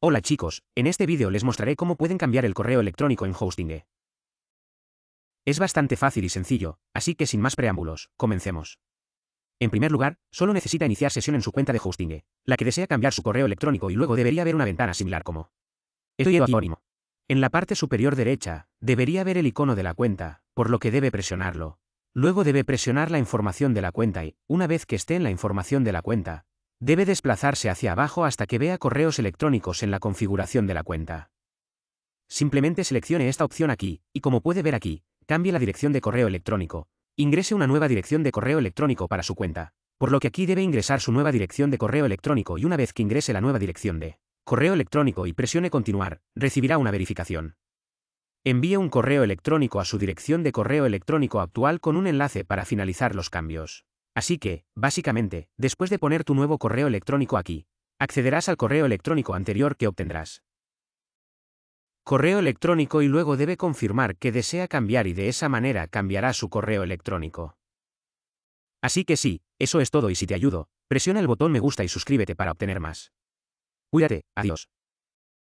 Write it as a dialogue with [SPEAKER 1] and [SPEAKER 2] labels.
[SPEAKER 1] Hola chicos, en este vídeo les mostraré cómo pueden cambiar el correo electrónico en Hosting. E. Es bastante fácil y sencillo, así que sin más preámbulos, comencemos. En primer lugar, solo necesita iniciar sesión en su cuenta de Hosting, e, la que desea cambiar su correo electrónico y luego debería haber una ventana similar como Estoy anónimo. En la parte superior derecha, debería haber el icono de la cuenta, por lo que debe presionarlo. Luego debe presionar la información de la cuenta y, una vez que esté en la información de la cuenta, Debe desplazarse hacia abajo hasta que vea correos electrónicos en la configuración de la cuenta. Simplemente seleccione esta opción aquí, y como puede ver aquí, cambie la dirección de correo electrónico. Ingrese una nueva dirección de correo electrónico para su cuenta, por lo que aquí debe ingresar su nueva dirección de correo electrónico y una vez que ingrese la nueva dirección de correo electrónico y presione continuar, recibirá una verificación. Envíe un correo electrónico a su dirección de correo electrónico actual con un enlace para finalizar los cambios. Así que, básicamente, después de poner tu nuevo correo electrónico aquí, accederás al correo electrónico anterior que obtendrás. Correo electrónico y luego debe confirmar que desea cambiar y de esa manera cambiará su correo electrónico. Así que sí, eso es todo y si te ayudo, presiona el botón me gusta y suscríbete para obtener más. Cuídate, adiós.